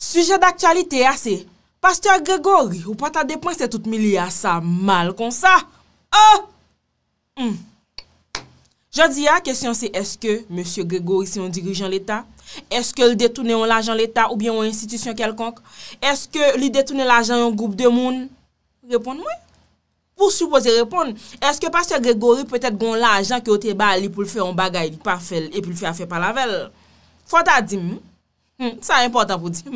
Suje d'aktualite ya se, Pasteur Grégory ou pata depansè tout mi li a sa mal kon sa? Oh! Hmm. Je di ya, kèsyon se, eske Monsie Grégory se yon dirijan l'Etat? Eske li detounè yon l'ajan l'Etat ou bien yon institisyon kelkonk? Eske li detounè l'ajan yon goup de moun? Repond mwen? Pou supose repond, eske Pasteur Grégory pwetèt goun l'ajan ki o te bali pou l'fe yon bagay li pa fel e pou l'fe a fe pa lavel? Fota di mwen, Hmm, hmm. sa e important pou di.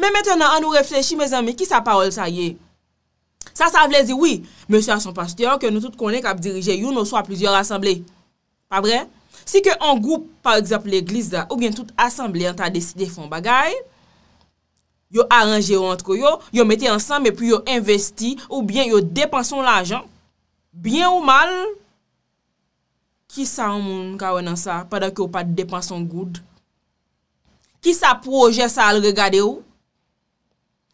Me metenan an nou reflechi, me zanme, ki sa parol sa ye? Sa sa vle di, oui, monsi a son pastyon ke nou tout konen kap dirije yon ou so a plizior asemble. Pa bre? Si ke an goup, par exemple, l'eglise da, ou bien tout asemble an ta deside fon bagay, yo aranje yon antko yo, yo meti ansan, me pi yo investi, ou bien yo depan son l'ajan, bien ou mal, ki sa an moun kawen an sa, padan ki yo pat depan son goud, Ki sa proje sa al regade ou?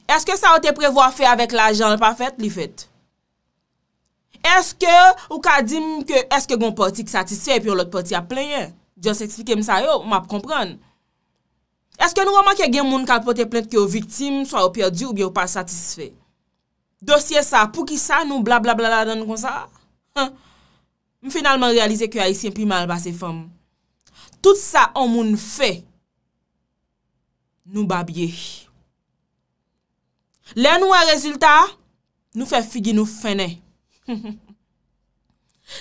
Eske sa o te prevo a fe avèk la janl pa fet li fet? Eske ou ka dim ke eske gon poti ki satisfe pi ou lot poti a plenye? Djon se eksplike mi sa yo, ma pou kompran. Eske nou waman ke gen moun kalpote plente ki ou viktim so a ou pierdi ou bi ou pa satisfe? Dosye sa pou ki sa nou bla bla bla la dan nou kon sa? Mi finalman realize ki a yisi yon pi mal ba se fom. Tout sa an moun fe, Nou babye. Len nou e rezultat, nou fe figi nou fene.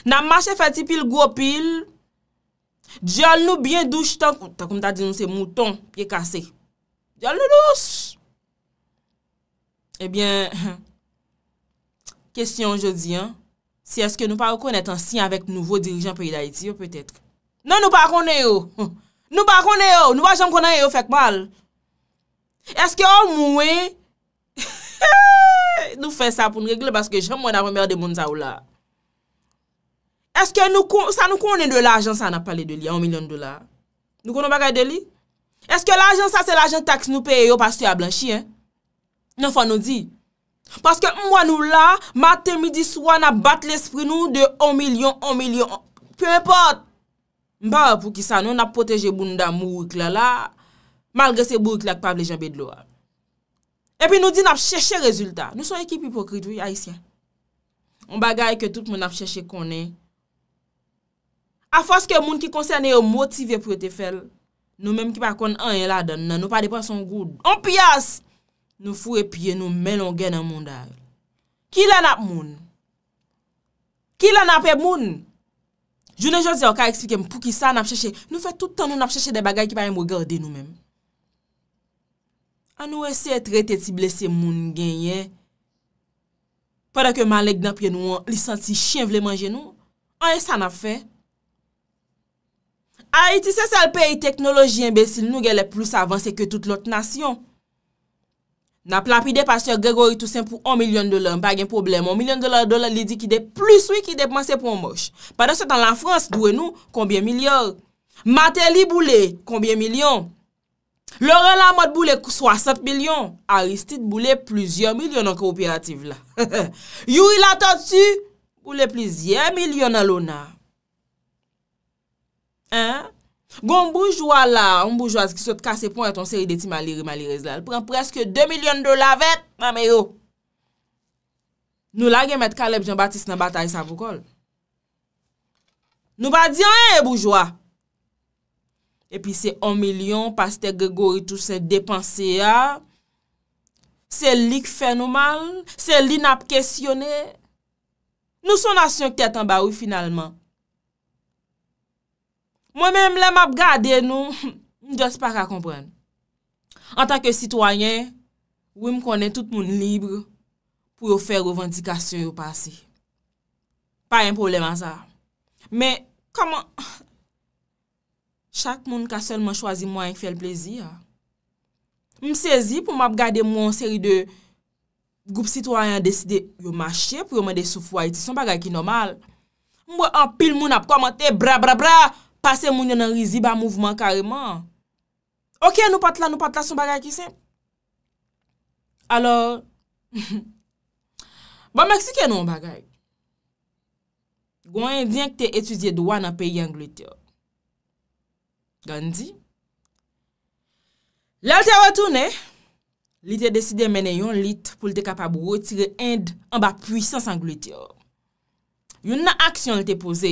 Nan mache feti pil go pil, djol nou bien douj tan, tan koum ta di nou se mouton, piye kase. Djol nou douj. Ebyen, eh kesyon jodi, si eske nou pa wakonet ansi avèk nouvo dirijan peyi da iti yo, petèt. Nan nou pa wakonet yo, nou pa wakonet yo, nou wajan wakonet yo, fek mal. Eske ou mwen, nou fè sa pou nou regle baske jè mwen a remerde moun za ou la. Eske nou konen de l'ajan sa na pale de li, a 1 milyon de dolar. Nou konen bagay de li? Eske l'ajan sa se l'ajan taks nou peye yo pas te a blanchi, eh? Nè fwa nou di? Paske mwen nou la, matè midi swa na bat l'espri nou de 1 milyon, 1 milyon, 1 milyon. Pe mè pot, mba wè pou ki sa nou na poteje moun da moun wik la la. Malge se Bourouk lak pa vle jenbe dlo a. E pi nou di nap chèche rezultat. Nou son ekip ipokrit wè, a isken. On bagay ke tout moun nap chèche konen. A fos ke moun ki konsen e yo motive pou ete fel, nou menm ki pa konen an yon ladan nan, nou pa depan son goud. On pias! Nou fou e piye, nou menon gen an moun dal. Ki lè nap moun? Ki lè nap e moun? Jounen jonsi an ka eksplike m pou ki sa nap chèche. Nou fè tout tan nou nap chèche de bagay ki pa yon mou gèrde nou menm. An nou ese trete ti blese moun genyen. Padak yo malek danpye nou, li santi chen vle manje nou, an e san ap fe. A iti se sal peye teknoloji embesil nou gale plus avanse ke tout lot nasyon. Na plapide pa sè Gregory Toussaint pou 1 milyon dolar, m bagen problem. 1 milyon dolar dolar li di ki de plus wik ki de panse pou m mosh. Padak se tan la Frans, dwe nou, konbyen milyon. Mate li boule, konbyen milyon. Lòre la mòt boulè 60 milyon, Aristide boulè plusieurs milyon an ko operatif la. Yow il atò tsu, boulè plusieurs milyon an lò na. Gon mboujwa la, mboujwa zki sot kase pon eton seri deti maliri maliriz la, lè pren preske 2 milyon do la vet, mame yo. Nou la gemet Kaleb Jean-Baptiste nan batay sa vokol. Nou ba diyon e mboujwa. E pi se on milyon, paste Gregori tout se depanse ya, se lik fenouman, se li nap kesyone, nou son asyon kete an barou finalman. Mwen men mle map gade nou, m jons pa ka kompren. An tanke sitwanyen, wim konen tout moun libre pou yo fè revendikasyon yo pasi. Pa yon poleman sa. Men, kaman... chak moun ka selman chwazi mwen fèl plezi ya. M sezi pou m ap gade moun seri de goup sitwanyan deside yo mache pou yo mende soufwa iti, son bagay ki nomal. M wè an pil moun ap komante, bra bra bra, pase moun yon an rizi ba mouvman kareman. Ok, nou pat la, nou pat la, son bagay ki se. Alors, ba mèksike nou m bagay. Gwen yon vyen ki te etuzie dwa nan peyi Anglote yo. Gandhi, lal te wotoune, li te deside menen yon lit pou li te kapab wotire Inde an ba pwisans an glwite or. Yon nan aksyon li te pose,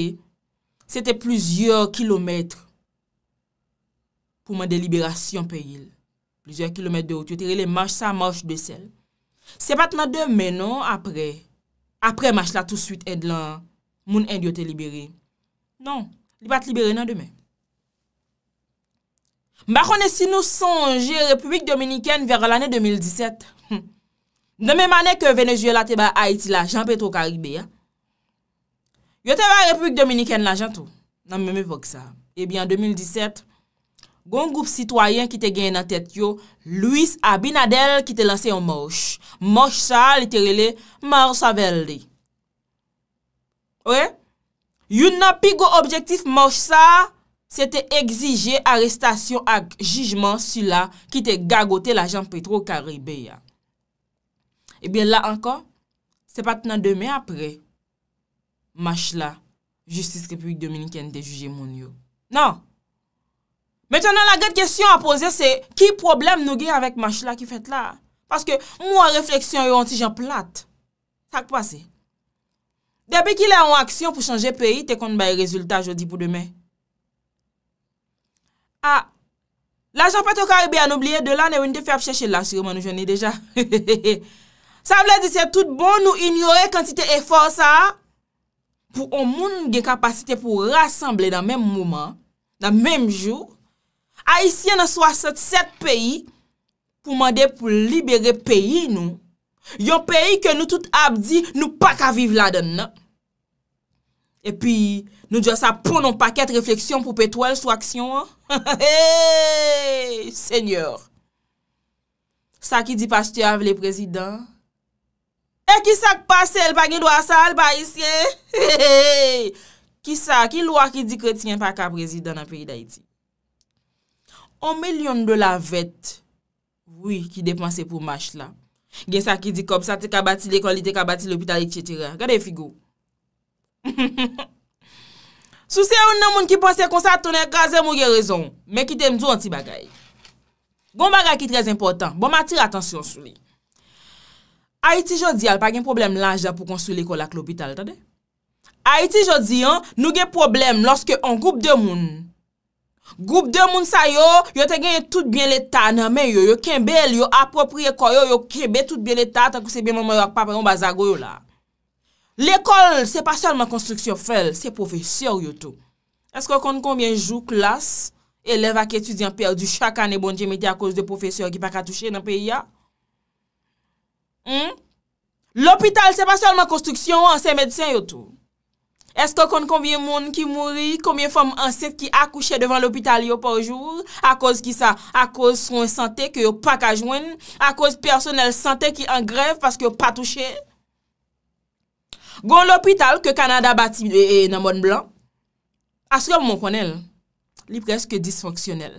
se te plouzyor kilometre pou man deliberasyon pe yil. Plouzyor kilometre de wot, yo te rele manj sa manj de sel. Se pat nan demen non apre, apre manj la tout suite Inde lan, moun Inde yo te libere. Non, li pat libere nan demen. Mba kone si nou sonje Republik Dominiken ver l'anè 2017. Nè mè manè ke Venezuela te ba Haiti la, jampè tou karibè ya. Yo te ba Republik Dominiken la jantou, nan mè mè vok sa. Ebyan eh 2017, goun goup sitwayen ki te gen nan tèt yo, Louis Abinadel ki te lansè yon mors. Mors sa, literele, mors avelde. Oye, yon nan pi go objektif mors sa, se te egzije arestasyon ak jijman sula ki te gagote la jan petro karibeya. Ebyen la ankon, se pat nan demen apre, Mashla, justice republike dominikene te juje moun yo. Nan, metan nan la gade kesyon a pose se ki problem nou gey avèk Mashla ki fet la. Paske mwen refleksyon yo an ti jan plat. Tak pase. Depi ki la an aksyon pou chanje peyi, te kont baye rezultat jodi pou demen. A, ah, la jan pati yo kari be an oubliye de lan e wende fe ap chèche la suri man nou jwenni deja. Sa m lè di se tout bon nou inyore kantite efor sa. Pou on moun gen kapasite pou rassemble dan mèm mouman, dan mèm jou. A, isye nan 67 peyi pou mande pou libere peyi nou. Yon peyi ke nou tout ap di nou pa ka vive la den nan. E pi nou dja sa ponon paket refleksyon pou petwel sou aksyon an. Hey, seigneur Sa ki di pastye avle prezident E ki sa ki pasel pa gen do asal pa isye Hey, ki sa ki lwa ki di kretien pa ka prezident an peri da iti On melyon do la vet Oui, ki depanse pou mach la Gen sa ki di kop sa te kabati l'ekoli, te kabati l'opital, etc. Gade figou Sousè ou nan moun ki ponsè kon sa tonè, kazè moun gen rezon, men ki temdou an ti bagay. Gon bagay ki trez important, bon ma tir atansyon sou li. Haiti jodi al pa gen problem lanja pou konsul ekol ak lopital, tade? Haiti jodi an nou gen problem loske an goup de moun. Goup de moun sa yo, yo te genye tout bien le ta nan men yo, yo ken bel, yo apopriye ko yo, yo kebe tout bien le ta, tan kou sebe moun moun ak papè yon bazago yo la. L'ekol se pa solman konstruksyon fel, se profesyon yotou. Esko kon konbyen jou klas, elev ak etudyan perdi chak ane bon jemite a koz de profesyon ki pa katouche nan pe ya? Hmm? L'opital se pa solman konstruksyon, an se medisyon yotou. Esko kon konbyen moun ki mouri, konbyen fom ansif ki akouche devan l'opital yo pa oujou, a koz ki sa, a koz son sante ki yo pa kajwen, a koz personel sante ki angreve paske yo pa touche, Gon l'opital ke Kanada bati nan moun blan, aske moun moun konel, li preske disfonksyonel.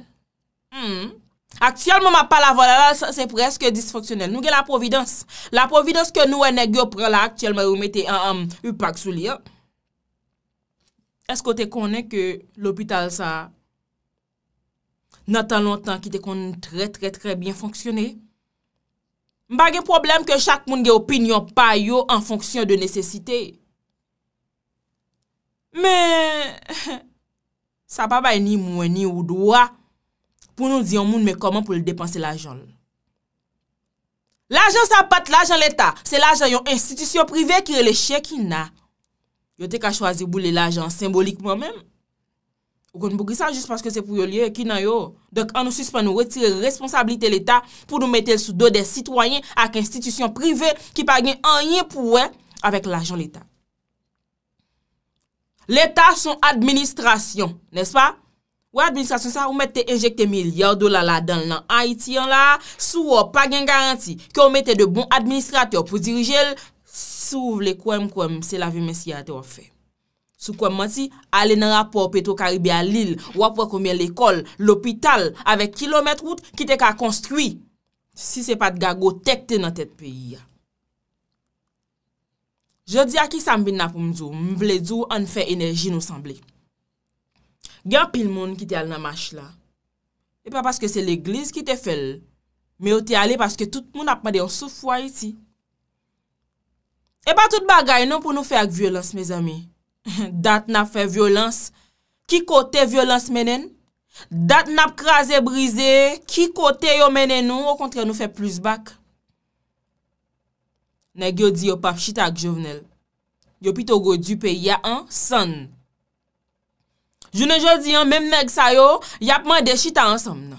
Aksyel moun moun pa la vola la, se preske disfonksyonel. Nou gen la providans, la providans ke nou enegyo prela aksyel moun mou mette yu pak sou li. Esko te konen ke l'opital sa natan lontan ki te konen tre tre tre bien fonksyonel? Mbage problem ke chak moun gen opinyon pa yo an fonksyon de nesesite. Me, sa papa e ni mweni ou dwa pou nou diyon moun men koman pou l depanse l ajan. L ajan sa pat l ajan l eta, se l ajan yon institisyon prive ki rele chek ina. Yo te ka chwazi boule l ajan simbolik mwen menm. Ou kon bo ki sa jist paske se pou yo liye, ki nan yo? Dok an nou suspan nou wetire responsabilite l'Etat pou nou mette sou do de sitwoyen ak institisyon prive ki pa gen anyen pou wè avèk l'ajon l'Etat. L'Etat son administrasyon, nes pa? Wè administrasyon sa, ou mette injekte milyard do la la dan nan Haitian la, sou wè pa gen garanti ki ou mette de bon administrate ou pou dirijel sou wè kouem kouem, se la vi men si yate wè fè. Sou kwa mwati ale nan rapor peto karibi alil, wapwa koumye l'ekol, l'opital, avèk kilometrout ki te ka konstruy. Si se pat gago tekte nan tet peyi ya. Je di a ki sambin na pou mdou, mvle djou an fe enerji nou samble. Gen pil moun ki te al nan mash la. E pa paske se l'eglise ki te fel, me yo te ale paske tout moun ap made yon sou fwa iti. E pa tout bagay nou pou nou fe ak violans me zami. Dat nap fe violans, ki kote violans menen? Dat nap kraze brize, ki kote yo menen nou? Ou kontre nou fe plus bak? Ne gyo di yo pap chita ak jovenel. Yo pito go dupe ya ansan. Jou ne jodi yo menm neg sa yo, yapman de chita ansan.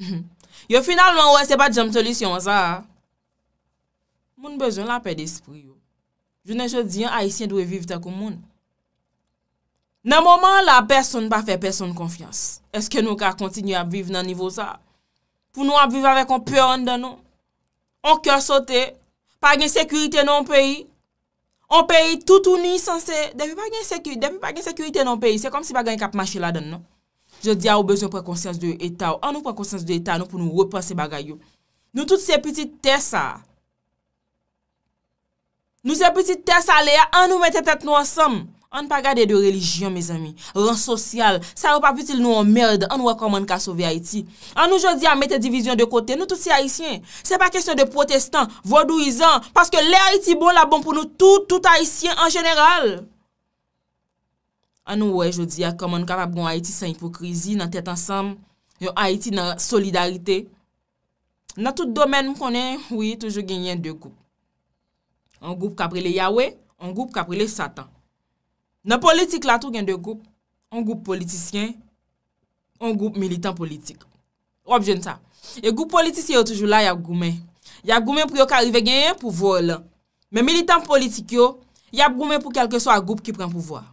Yo finalman wese bat jom solisyon sa. Moun bezon la pe despri yo. Je ne je diyan, Aisyen dwe vive ta kou moun. Nan mouman la, person pa fe person konfians. Eske nou ka kontinye a biv nan nivou sa? Pou nou a biv avek an peyon dan nou? An kyo sote? Pa gen sekurite nan an peyi? An peyi toutouni san se? Depi pa gen sekurite nan an peyi? Se kom si bagay kap mache la dan nou? Je diyan, ou bezon prekonsyans de etan? An nou prekonsyans de etan nou pou nou repanse bagay yo? Nou tout se petit te sa a? Nou zè piti tè salè an nou mètè tèt nou ansam. An pa gade de religyon, mèz amy, ran sosyal, sa wè pa piti l nou an mèrd, an wè koman ka sove Haiti. An nou jò di a mètè divizyon de kote, nou bon, bon tout si Haitien. Se pa kesyon de protestant, vodouizan, paske lè Haiti bon la bon pou nou tout, tout Haitien an jeneral. An nou wè jò di a koman ka pap gon Haiti san hipokrizi nan tèt ansam, yo Haiti nan solidarite. Nan tout domen m konen, wè toujou genyen de koup. An goup kaprile yawe, an goup kaprile satan. Nan politik la tou gen de goup, an goup politisyen, an goup militant politik. Wap jen sa, e goup politisyen yo toujou la, ya goup men. Ya goup men pou yo karive gen yon pouvole. Men militant politik yo, ya goup men pou kelke so a goup ki pren pouvole.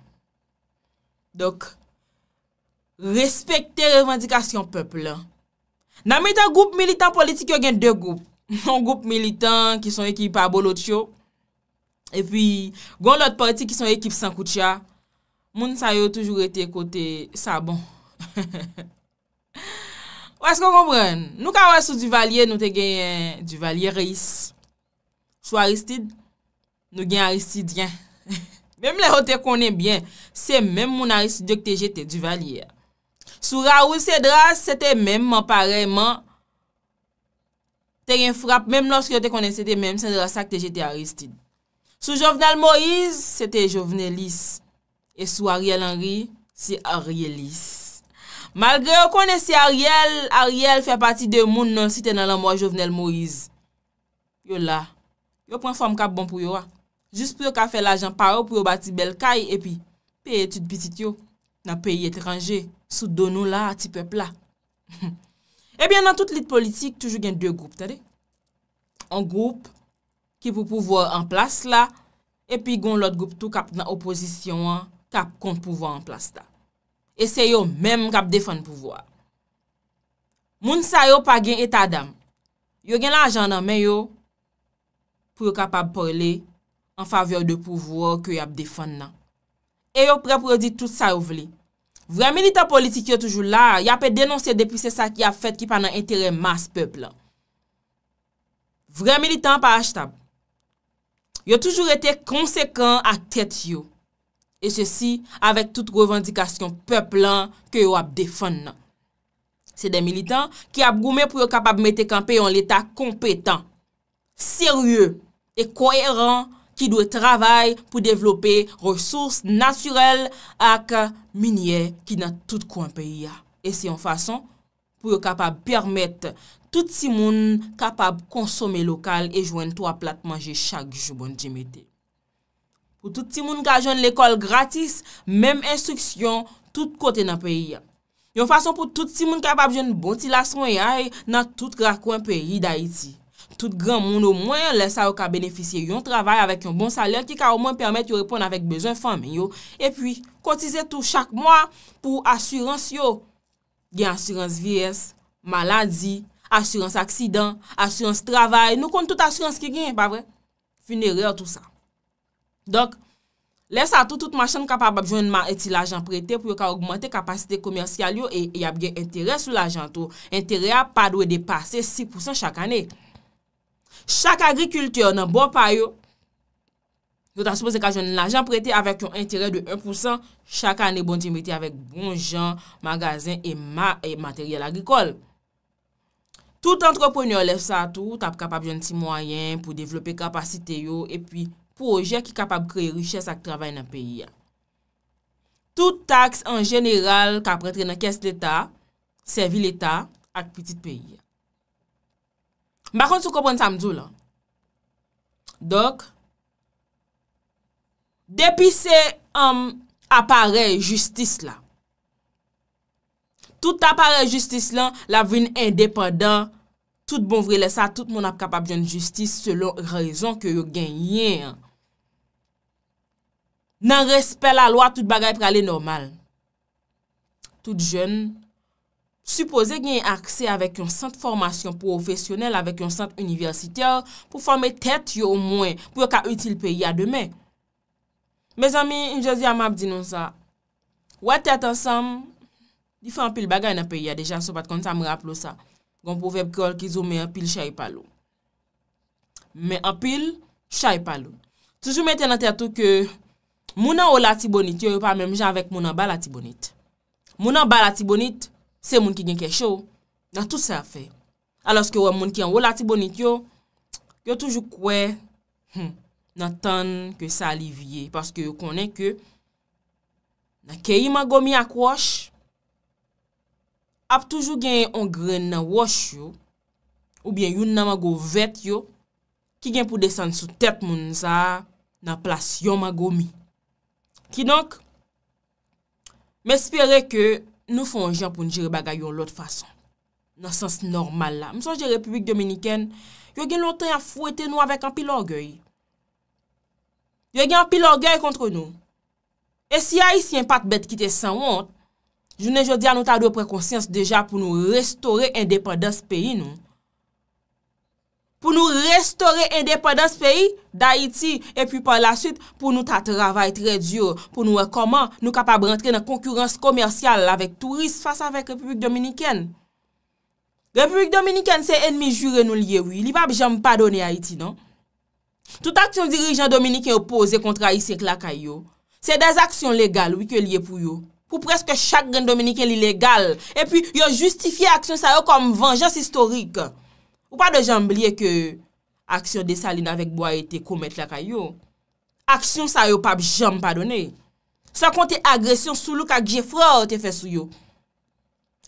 Dok, respekte revendikasyon peple. Nan militan goup, militant politik yo gen de goup. An goup militant ki son ekipa bolot yo. E pi, gwen lot parti ki son ekip san kout ya, moun sa yo toujou rete kote sa bon. Ou as kon kompren, nou ka wè sou duvalye nou te genye duvalye reis. Sou Aristide, nou genye Aristide gen. Mem le hotè konen byen, se men moun Aristide kote jete duvalye ya. Sou Raoul Cedras, se te men manpareman, te genye frap, menm loske yo te konen, se te menm Cedras sa kote jete Aristide. Sou Jovenel Moïse, se te Jovenel Lys. E sou Ariel Henry, se Ariel Lys. Malgre yo kone se Ariel, Ariel fe pati de moun nan si te nan la mwa Jovenel Moïse. Yo la, yo pren fom kap bon pou yo la. Jus pou yo ka fe la jan paro pou yo bati bel kay, e pi peye tout bitit yo nan peye etranje, sou dono la, ti pepla. E biyan nan tout lit politik, toujou gen dwe goup, tade. An goup, ki pou pouvwa an plas la, epi goun lot goup tou kap nan opozisyon an, kap kon pouvwa an plas la. E se yo menm kap defan pouvwa. Moun sa yo pa gen etadam, yo gen la ajandan men yo, pou yo kap ap pole, an favyor de pouvwa, ki yo ap defan nan. E yo preprodi tout sa yo vli. Vre militan politik yo toujou la, ya pe denonsye depi se sa ki ap fet ki pa nan entere mas peplan. Vre militan pa achetab, yo toujou ete konsekant ak tet yo. E se si, avek tout govendikasyon peplan ke yo ap defan nan. Se den militant, ki ap goume pou yo kapab metekanpe yon l'eta kompetan, seryou, e koueran, ki dwe travay pou devlope resous nasyrel ak minye ki nan tout konpe ya. E se yon fason, pou yo kapab permet tout si moun kapab konsome lokal e jwen to a plat manje chak jou bon jimete. Pou tout si moun ka jwen l'ekol gratis, menm instruksyon, tout kote nan peyi ya. Yon fason pou tout si moun kapab jwen bon ti las moun ya, e nan tout grakwen peyi da iti. Tout gran moun ou mwen yon lesa ou ka beneficye yon travay avèk yon bon salyon ki ka ou mwen permèt yon repon avèk bezon famen yo. E pwi, kotize tou chak mwa pou asurans yo. Gen asurans viyes, maladi, Asyranse aksidan, asyranse travay, nou kon tout asyranse ki gen, pa vre? Funerè ou tout sa. Donk, lè sa tout tout machan kapap ap joun man eti l'ajan prete pou yo ka augmente kapasite komersyal yo e yab gen interè sou l'ajan tou. Interè a padwe depase 6% chak anè. Chak agrikultur nan bo pa yo, yo ta suppose ka joun l'ajan prete avek yon interè de 1%, chak anè bon ti meti avek bon jan, magazen e materyèl agrikol. Tout antroponyon lef sa tout ap kapab jen ti mwayen pou devlope kapasite yo epi pou oje ki kapab kre riches ak travay nan peyi ya. Tout taks an jeneral kap pretre nan kes l'Etat, servi l'Etat ak petit peyi ya. Bakon sou kopren samdou la. Dok, depise um, apare justice la. Tout apare justice lan, la voun indépendant, tout bonvri lè sa, tout moun ap kapap joun justice selon rezon ke yo gen yè. Nan respè la lwa, tout bagay pralè normal. Tout joun, suppose gen yè akse avèk yon sent formasyon profesyonel, avèk yon sent universiteur, pou fòmè tèt yo mwen, pou yo ka util peyi a demè. Me zami, yon jezi amap di nou sa, wè tèt ansam, Di fè anpil bagay nan peyi ya dejan so pat kon sa mè rap lo sa. Gon pou vep kol ki zo mè e, anpil chay pa lo. Mè anpil chay pa lo. Toujou mè tenante ato ke mounan ou lati bonit yo yo pa mèm jen avèk mounan ba lati bonit. Mounan ba lati bonit se moun ki djen kè chou. Nan tout se a fè. Alos ke wè moun ki an ou lati bonit yo, yo toujou kwe hmm, nan tan ke salivye. Paske yo konen ke na ke ima gomi akwosh ap toujou gen yon gren nan wosh yo, ou bien yon nan magou vet yo, ki gen pou desen sou tep moun za nan plasyon magou mi. Ki donk, m espere ke nou fon jen pou njere bagay yon lot fason, nan sens normal la. M sonje Republik Dominiken, yo gen lontan yon fwete nou avèk an pil orgey. Yo gen an pil orgey kontre nou. E si a yisi yon pat bet ki te san wont, Jounen jodia nou ta do prekonsyans deja pou nou restore endepandans peyi nou. Pou nou restore endepandans peyi, da Haiti, epi pou la süt pou nou ta travay tre diyo, pou nou wekoman nou kapab rentre nan konkurense komersyal avek turist fasa avek Republik Dominikèn. Republik Dominikèn se enmi jure nou liye wii, li bab jame padone Haiti nou. Tout aktyon dirijan Dominikèn opoze kontra Isseklaka yo, se dez aksyon legal wiki yo liye pou yo. Ou preske chak gen Dominiken li legal. E pi yo justifi a aksyon sa yo kom vangez historik. Ou pa de jamb liye ke aksyon de salin avek bo a ete koumet laka yo. Aksyon sa yo pap jamb padone. Sa konti agresyon sou lou kak jefro a ote fe sou yo.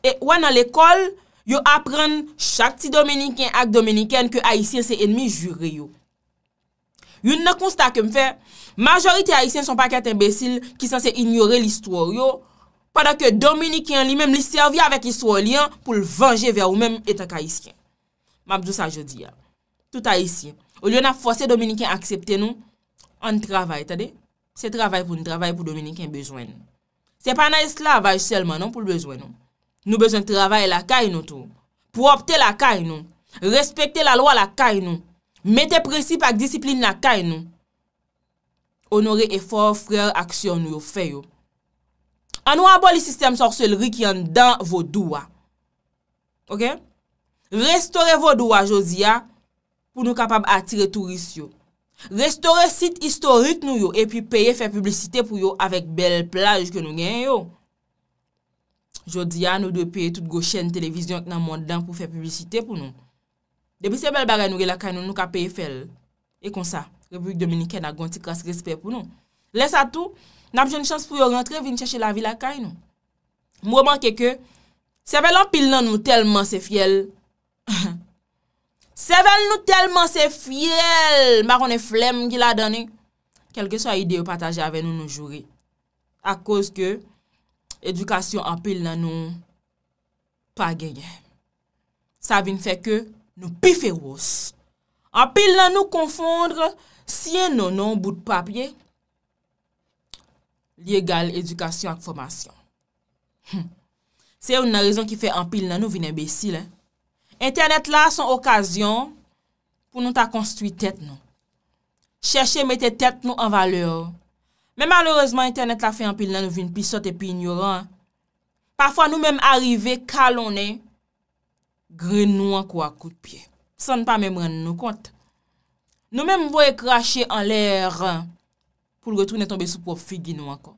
E ouan nan l'ekol, yo apren chak ti Dominiken ak Dominiken ke Aisyen se enmi jure yo. Yo nan konsta ke mfe, majorite Aisyen son pa ket embesil ki san se ignore l'istoryo padan ke Dominikin li mèm li servi avèk yiswa li an pou l venje vè ou mèm etan ka isken. Mabzou sa jodi ya. Touta isye, ou li yon a fwase Dominikin aksepte nou, an travay, tade, se travay pou nou travay pou Dominikin bezwen nou. Se pa nan isla avay selman nou pou l bezwen nou. Nou bezwen travay la kay nou tou. Pou opte la kay nou, respekte la lwa la kay nou, mette prinsip ak disiplin la kay nou. Onore efor, frèr, aksyon nou yo fè yo. An nou a bo li sistem sorselri ki an dan vo douwa. Ok? Restore vo douwa, Jodia, pou nou kapab atire tout ris yo. Restore sit historik nou yo, e pi peye fe publisite pou yo avek bel plaj ke nou gen yo. Jodia, nou dwe peye tout go chen televizyon nan moun dan pou fe publisite pou nou. Depi se bel bagay nou ge la kanyon, nou ka peye fel. E kon sa, Republik Dominikè nan gonti kras respe pou nou. Lesa tou, N ap joun chans pou yo rentre vin chèche la vil akay nou. M wè manke ke, sevel an pil nan nou telman se fiel, sevel nou telman se fiel, maron e flem gila dani, kelke so a ide yo pataje avè nou nou jouri. A koz ke, edukasyon an pil nan nou pa genye. Sa vin fè ke, nou pi fè wos. An pil nan nou konfondre, siye nou nou bout papye, legal, edukasyon ak fomasyon. Hmm. Se ou nan rezon ki fe ampil nan nou vin embesil. Internet la son okasyon pou nou ta konstuit tèt nou. Cherche mette tèt nou an valeur. Men malourezman internet la fe ampil nan nou vin pisote pi ignoran. Pafwa nou menm arrive kalonè grenou an kwa kout piye. San pa menm ren nou kont. Nou menm voye krashe an lè rè rè. pou l retoune tombe sou prop figi nou akon.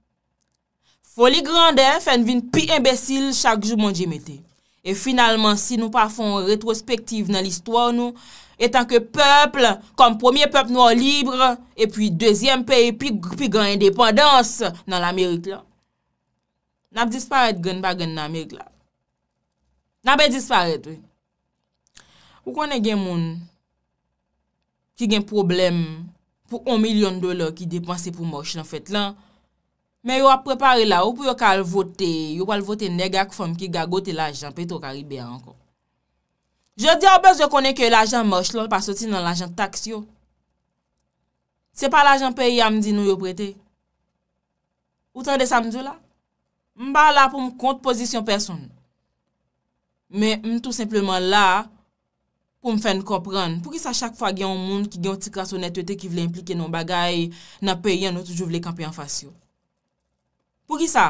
Foli grande fè n vin pi imbesil chak jou moun jemete. E finalman, si nou pa fon retrospektiv nan l istwar nou, etan ke pepl, kom premier pepl nou an libre, e pi deuxième pe, e pi gran indépendance nan l Amerik la. N ap disparèd gen bagen nan Amerik la. N ap ben disparèd, oui. Ou konen gen moun ki gen probleme, pou 1 milyon dolar ki depanse pou mors lan fet lan, men yo ap prepare la ou pou yo kal vote, yo pal vote negak fom ki gagote l'ajan peto karibè anko. Je di yo bez yo konen ke l'ajan mors lan, pa soti nan l'ajan taks yo. Se pa l'ajan peyi amdi nou yo prete, ou tan de samdi yo la, mba la pou m kont pozisyon person. Men m tout simplement la, pou m fen kompren, pou ki sa chak fwa gen yon moun ki gen yon ti kraso netwete ki vle implike yon bagay, nan pe yon nou toujou vle kampe yon fasyo. Pou ki sa?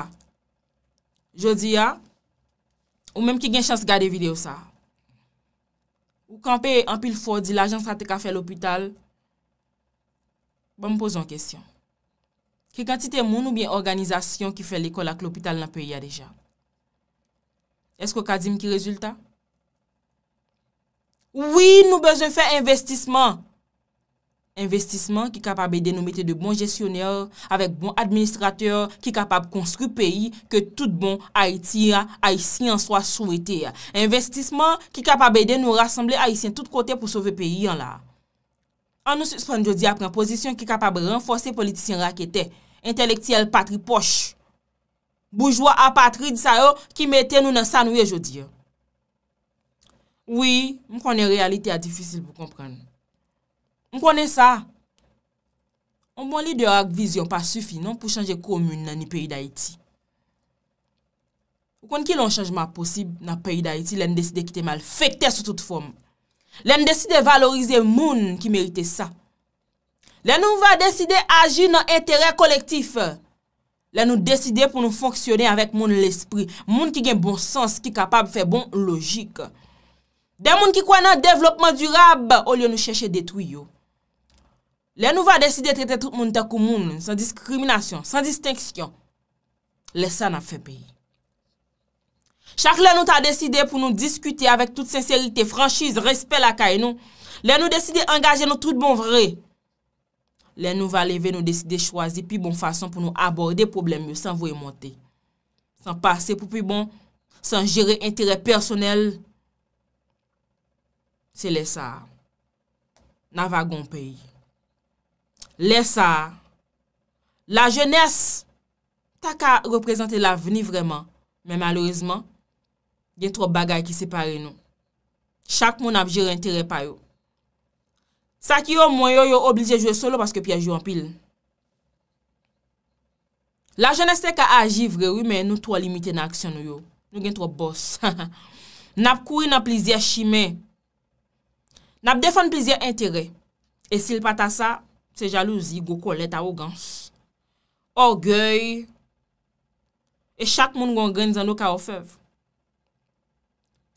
Jodi ya? Ou menm ki gen chans gade video sa? Ou kampe yon pil fodi, l'ajens a te ka fe l'opital? Ba bon, m pouz yon kesyon. Ki kantite moun ou bien organizasyon ki fe l'ekol ak l'opital nan pe yon deja? Esko kadzim ki rezulta? Oui, nou bezon fè investisman. Investisman ki kapab e de nou mette de bon jesyoneur, avek bon administrateur, ki kapab konstru peyi, ke tout bon Haitien, Haitien soa souwete. Investisman ki kapab e de nou rassemble Haitien tout kote pou sove peyi yon la. An nou suspon jodi apren pozisyon ki kapab renfose politisyen rakete, entelektiyel patri poch, boujwa apatri disa yo ki mette nou nan sanouye jodi yo. Oui, m konen realite a difisil pou konpren. M konen sa. On bon li de ak vizyon pa sufi nan pou chanje komune nan ni peyi da iti. M konen ki lon chanjman posib nan peyi da iti, len deside ki te mal fete sou tout form. Len deside valorize moun ki merite sa. Len nou va deside aji nan enterre kolektif. Len nou deside pou nou fonksyonen avèk moun l'esprit. Moun ki gen bon sens, ki kapab fè bon logik. Moun ki gen bon sens, ki kapab fè bon logik. Den moun ki kwen nan devlopman du rab, ou liyo nou chèche detou yo. Len nou va deside trete trup moun ta kou moun, san diskriminasyon, san disteksyon. Le sa nan fe peyi. Chak len nou ta deside pou nou diskute avèk tout senselite, franschize, respèl akay nou. Len nou deside engaje nou trut bon vre. Len nou va leve nou deside chwazi pi bon fason pou nou aborde problem yo san voye monte. San pase pou pi bon, san jere intere personel, Se lesa a. Na vagon pey. Lesa a. La jenese ta ka reprezentel aveni vreman. Men malorizman, gen tro bagay ki separe nou. Chak moun ap jere interè pa yo. Sak yo mwen yo yo oblize jwe solo paske pi a jwe anpil. La jenese te ka ajivre, wè men nou to a limite na aksyon nou yo. Nou gen tro bosse. Nap koui nan plizye shimey. N ap defan plizye entere, e si l pata sa, se jalouzi, goko let arogans, orguey, e chak moun gongren zan lo ka ofev.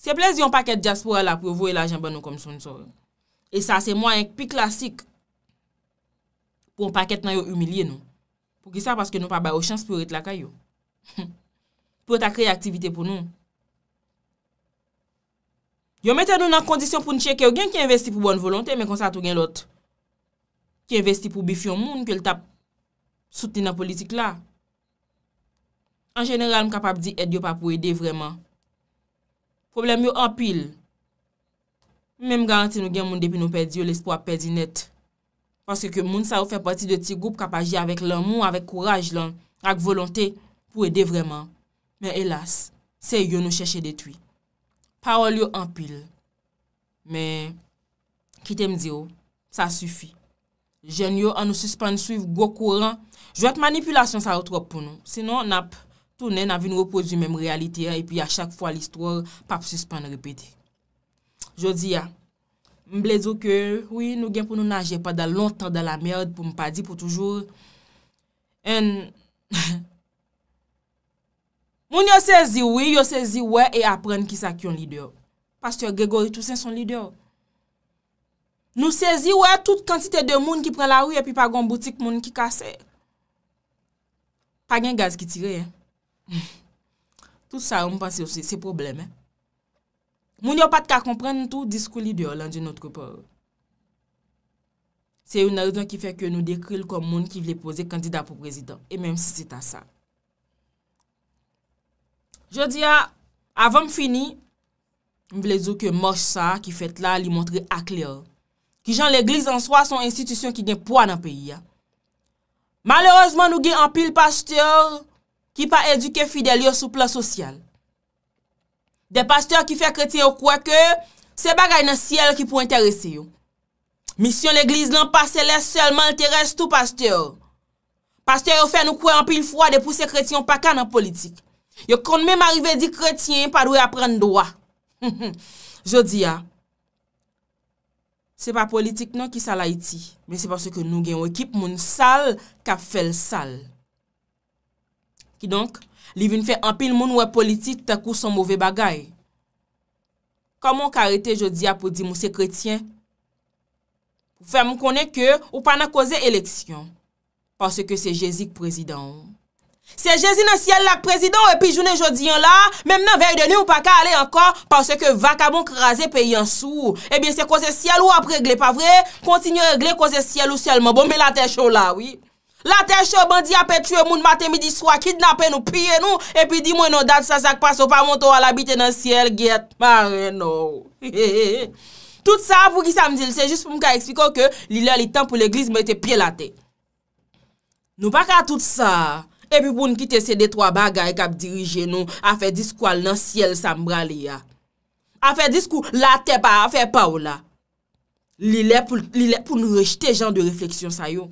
Se plezi yon paket diaspora la pou vwe la jenba nou kom son so. E sa se mwen yon pi klasik pou yon paket nan yo umilye nou. Pou ki sa paske nou pa bayo chans pou yon et la kayo. Pou ta kre aktivite pou nou. Yo metè nou nan kondisyon pou n'cheke ou gen ki investi pou bon volante men konsa tou gen lot. Ki investi pou bifyon moun ke l tap souten nan politik la. An jeneral m kapap di edyo pa pou ede vreman. Problem yo an pil. Men m garanti nou gen moun depi nou perdi yo l'espo ap perdi net. Paske ke moun sa ou fè pati de ti goup kapajye avèk lan moun avèk kouraj lan ak volante pou ede vreman. Men elas, se yo nou chèche detwi. Parol yo anpil. Oh, ah, me, kitem diyo, sa sufi. Jen yo an nou suspane suiv gokouran. Jwet manipilasyon sa wotrop pou nou. Senon nap, tounen avin wopo di mèm realite ya. E pi a chak fwa l'istwore, pap suspane repete. Jwet diya, mblezo ke, woui nou gen pou nou nage pa da longtan da la mèrd pou mpa di pou toujou. En... Moun yo sezi wè, yo sezi wè, e apren ki sa ki yon lide yo. Pasteur Gregory Toussaint son lide yo. Nou sezi wè, tout kantite de moun ki pren la wè, e pi pagon boutik moun ki kase. Pa gen gaz ki tire. Tout sa, moun pase yo se, se probleme. Moun yo pat ka kompren tout diskou lide yo, lanje notre por. Se yon nan rizan ki fek yo nou dekril kon moun ki vle pose kantida pou prezident, e menm si se ta sa. Je di ya, avan m fini, m vle di yo ke mosh sa ki fet la li montre akli yo. Ki jan l'eglise an swa son institisyon ki gen pwa nan peyi ya. Malerozman nou gen an pil pasteur ki pa eduke fidel yo soupla sosyal. De pasteur ki fe kreti yo kwa ke se bagay nan siel ki pou interese yo. Misyon l'eglise nan pa seles selman terese tou pasteur. Pasteur yo fe nou kwe an pil fwa de pou se kreti yo pa ka nan politik. Yo kon men m'arive di kretien, pa dwe apren dwa. Jodia, se pa politik nan ki sa la iti, men se pa se ke nou gen w ekip moun sal, kap fel sal. Ki donk, li vin fe ampil moun wè politik, ta kou son mouve bagay. Koman ka rete Jodia pou di mousse kretien? Fèm konen ke ou pa na koze eleksyon. Pas se ke se jezik prezidant ou. Se jezi nan siel lak prezidon, epi jounen jodi yon la, memnen vek deni, ou pa ka ale ankor, pa wse ke vakabon krasen pe yon sou. Ebyen eh se kose siel ou ap regle, pa vre, kontinye regle kose siel ou selman. Bon, me la techon la, oui. La techon bandi apet tue moun, mate midi swakit, napen non, ou pye nou, epi di mwen nou dat sa sakpa, so pa monto alabite nan siel, get, ma re nou. Tout sa, pou ki sa mdil, se jist pou mka ekspiko ke, li la li tan pou l'eglis, mwen te pie la te Epi pou nou kite se de tro bagay kap dirije nou, afe diskou al nan siel sa mbrale ya. Afe diskou la te pa afe pa ou la. Li le pou nou rejte jan de refleksyon sa yo.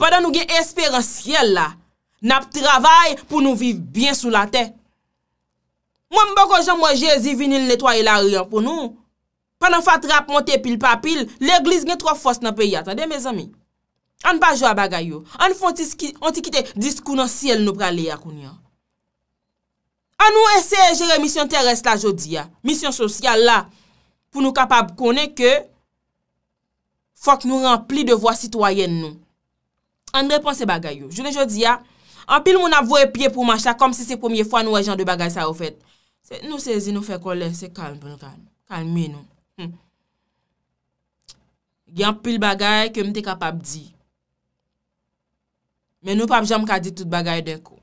Padan nou gen esperan siel la, nap travay pou nou viv bien sou la te. Mwen mba kon jan mwen jezi vinil netwaye la riyan pou nou. Padan fatrap monte pil pa pil, l'eglis gen tro fos nan pe ya, tade me zami. An pa jo a bagay yo, an fon ti kite diskounan si el nou prale ya koun ya. An nou ese jere misyon tereste la jodi ya, misyon sosyal la, pou nou kapab konen ke fok nou rempli de voa sitwayen nou. An reponse bagay yo, jode jodi ya, an pil moun avoye pie pou mancha kom si se pomiye fwa nou a e jan de bagay sa ou fet. Se nou sezi nou fe kolen, se kalm pou bon, nou kalm, kalm men nou. Hm. Gyan pil bagay ke mte kapab di. Men nou pap jam kadi tout bagay denko.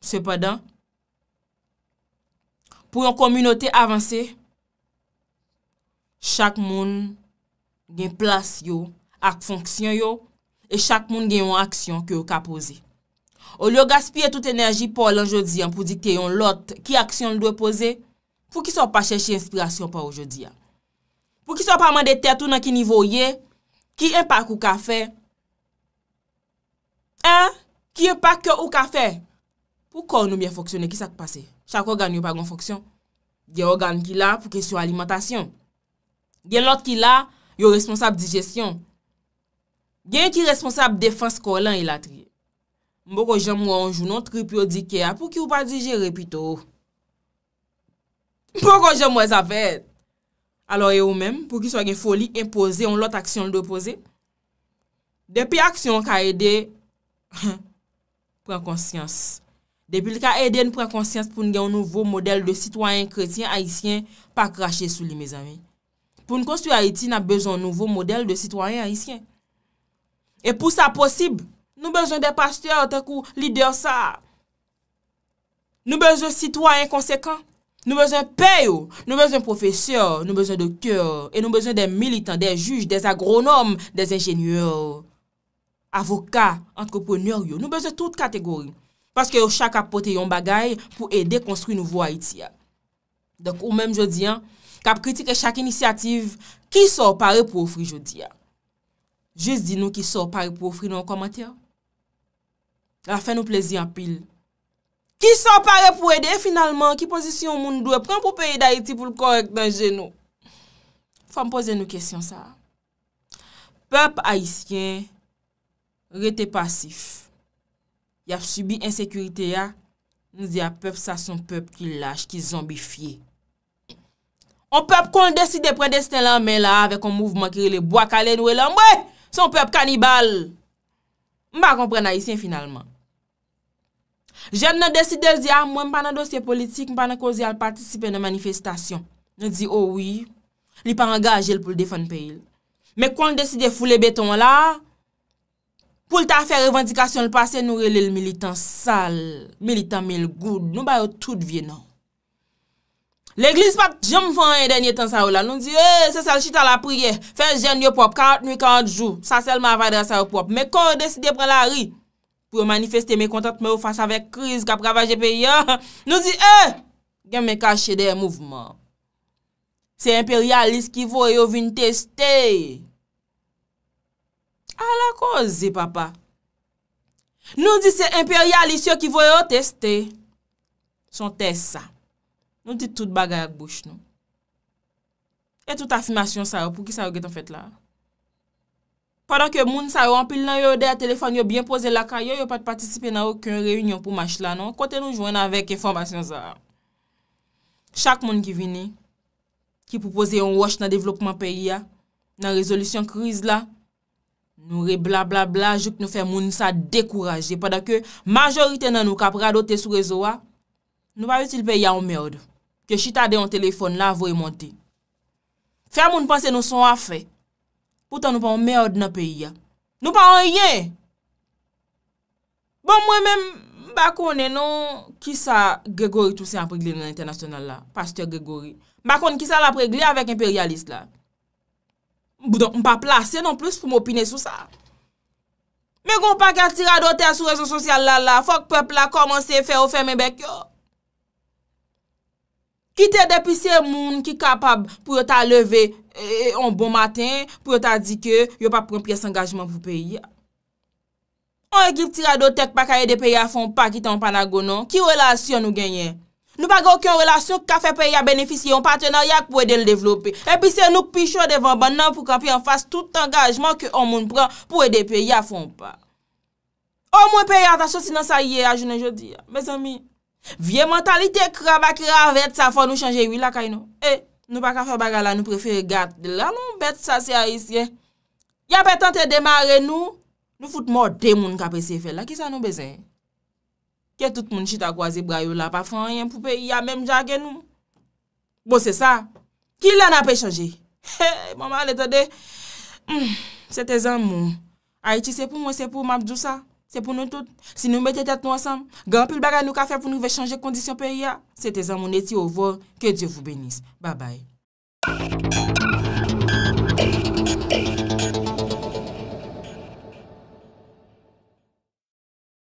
Sepadan, pou yon kominote avanse, chak moun gen plas yo ak fonksyon yo e chak moun gen yon aksyon ki yo ka pose. O li yo gaspye tout enerji pou alan jodi an pou dik te yon lot ki aksyon l do pose pou ki so pa cheshe inspirasyon pa ou jodi an. Pou ki so pa mande te atou nan ki nivou ye, ki en pak ou ka fe, Ki e pa ke ou ka fe Pou kon nou mwen foksyone ki sa k pase? Chak ou gan yo pa gon foksyon Gen ou gan ki la pou ke sou alimentasyon Gen lot ki la Yo responsab dijesyon Gen ki responsab defans kolan E latri Mbo kon jem wè anjou non tripyo dike ah, Pou ki ou pa dijere pito Mbo kon jem wè zafèd Alo e ou men Pou ki sou gen foli impose On lot aksyon ldo pose Depi aksyon ka ede Pren konsyans Depil ka eden pren konsyans Poun gen nouvo model de sitwayen kretien Haitien pa krashe sou li me zami Poun konstru Haiti Nan bezon nouvo model de sitwayen Haitien E pou sa posib Nou bezon de pasteur Te kou lider sa Nou bezon sitwayen konsekant Nou bezon peyo Nou bezon profeseur Nou bezon doktor E nou bezon de militant, de juj, de agronom De genyeur avoka, antroponeur yo. Nou beze tout kategori. Paske yo chak ap pote yon bagay pou ede konstru nou vo Haiti ya. Dok ou menm jodi ya, kap kritike chak inisiativ, ki sor pare pou ofri jodi ya. Jus di nou ki sor pare pou ofri nou en komantya. La fe nou plezi en pil. Ki sor pare pou ede finalman, ki posisyon moun nou dwe, pren pou peye d'Haiti pou l'korek nan jeno. Fwa m pose nou kesyon sa. Pep Haitien, rete pasif. Ya subi insekurite ya, nou di a pep sa son pep ki lache, ki zombifiye. On pep kon deside pre desten lan men la, avek an mouvman ki re le boak ale nou e lan, mwen, son pep kanibal. Mba kompren a isyen finalman. Jad nan deside, el di a, mwen mpa nan dosye politik, mpa nan kozi al patisipe nan manifestasyon. Nan di, owi, oh li pa angaje l pou l defan pe il. Men kon deside foule beton la, Poul ta fè revendikasyon l'pase nou relè l'militant sal, militant mel goud, nou bayo tout vye nan. L'eglis pat jem fè an denye tan sa ou la, nou di, e, se sal chita la priye, fè jen yo pop, 40 nou 40 jou, sa sel ma avadre sa ou pop. Mè kon yo deside pren la ri, pou yo manifestè mè kontant mè ou fass avè kriz, kap ravajè pe yon, nou di, e, gen mè kache de mouvman. Se imperialist ki vo yo vin testè. A la kon oze papa. Nou di se imperialis yo ki voyo teste. Son test sa. Nou di tout bagay ak bouch nou. E tout afimasyon sa yo pou ki sa yo get an fet la. Padan ke moun sa yo anpil nan yo de a telefon yo bien pose la. Kan yo yo pati patisipe nan yo ken reyunyon pou mach la. Kote nou jwen avèk e formasyon sa. Chak moun ki vini. Ki pou pose yo an wash nan devlopman peyi ya. Nan rezolusyon kriz la. Nou re bla bla bla jouk nou fe moun sa dekouraje. Padakè majorite nan nou kap rado te sou rezo wa. Nou pa yotil pe yon mèrd. Ke chita de yon telefon la vwe monte. Fe moun panse nou son a fe. Poutan nou pa yon mèrd nan pe yon. Nou pa yon yè. Bon mwen men bakone nan ki sa Gregori tousen apregle nan international la. Pasteur Gregori. Bakone ki sa la apregle avèk imperialiste la. Boudon, m pa plase non plus pou m opine sou sa. Me goun pa ke tirado te asou rezon sosyal la la, fok pepla koman se fe ou fe mebek yo. Ki te depise moun ki kapab pou yo ta leve en bon maten, pou yo ta di ke yo pa prompye s'engajman pou peyi ya. Mwen e gil tirado tek pa kaye de peyi ya fon pa ki tan panagonon, ki relasyon nou genye? Nou pa gwa okyon relasyon ki ka fe pe ya benefisyon patenaryak pou ede l devlopi. Epi se nou pichon devan ban nan pou ka pi an fase tout an gagjman ki o moun pran pou ede pe ya fon pa. O moun pe ya atasyon sinan sa ye a jounen jodi ya. Bez ami, vie mentalite krabak krabet sa fon nou chanje wila kay nou. E, nou pa ka fe bagala nou prefere gat de la. La moun bet sa se a isye. Ya pe tante demare nou, nou foute mou de moun ka pe se fe la. Ki sa nou bezeye? Ke tout moun chita kwa ze brayou la pa fanyen pou peyi ya menm ja gen nou. Bo se sa, ki lè na pey chanje? Hey, maman alè tè de. Hmm, se te zan moun. Aichi se pou mwen, se pou mabdou sa. Se pou nou tout. Si nou mette tèt nou ansam. Ganpil bagay nou ka fè pou nou vey chanje kondisyon peyi ya. Se te zan moun eti ou vò. Ke Diyo vou benis. Ba bay.